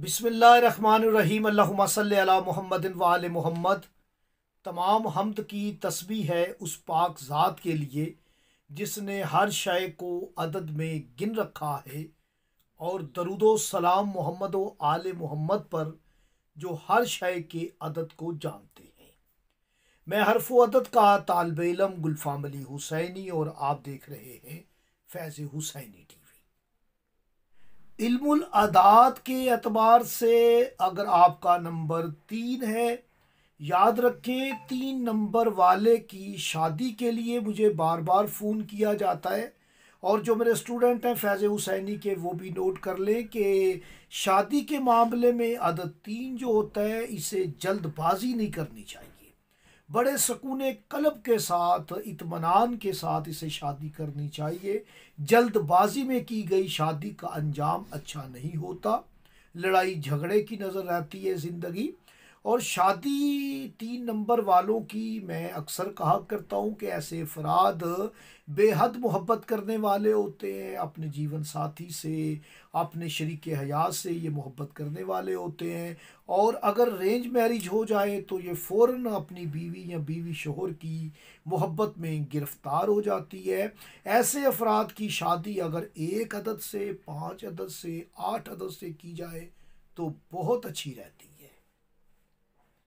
बिसमीम अल्लाम मोहम्मद वाल मोहम्मद तमाम हमद की तस्बी है उस पाक ज़ात के लिए जिसने हर शय को अदद में गिन रखा है और दरुदो सलाम मोहम्मद व आल मोहम्मद पर जो हर शय के अदद को जानते हैं मैं हरफ अदद का तालब इलम गुलफ़ाम अली हुसैनी और आप देख रहे हैं फैज़ हुसैनी टीवी इल्मुल आदात के अतबार से अगर आपका नंबर तीन है याद रखें तीन नंबर वाले की शादी के लिए मुझे बार बार फ़ोन किया जाता है और जो मेरे स्टूडेंट हैं फैज़ हुसैनी के वो भी नोट कर लें कि शादी के मामले में अदद तीन जो होता है इसे जल्दबाजी नहीं करनी चाहिए बड़े सकून कलब के साथ इतमान के साथ इसे शादी करनी चाहिए जल्दबाजी में की गई शादी का अंजाम अच्छा नहीं होता लड़ाई झगड़े की नज़र रहती है ज़िंदगी और शादी तीन नंबर वालों की मैं अक्सर कहा करता हूँ कि ऐसे अफराद बेहद मोहब्बत करने वाले होते हैं अपने जीवन साथी से अपने शरीक हयात से ये मोहब्बत करने वाले होते हैं और अगर रेंज मैरिज हो जाए तो ये फ़ौर अपनी बीवी या बीवी शोहर की मोहब्बत में गिरफ़्तार हो जाती है ऐसे अफराद की शादी अगर एक अदद से पाँच अदद से आठ अदद से की जाए तो बहुत अच्छी रहती है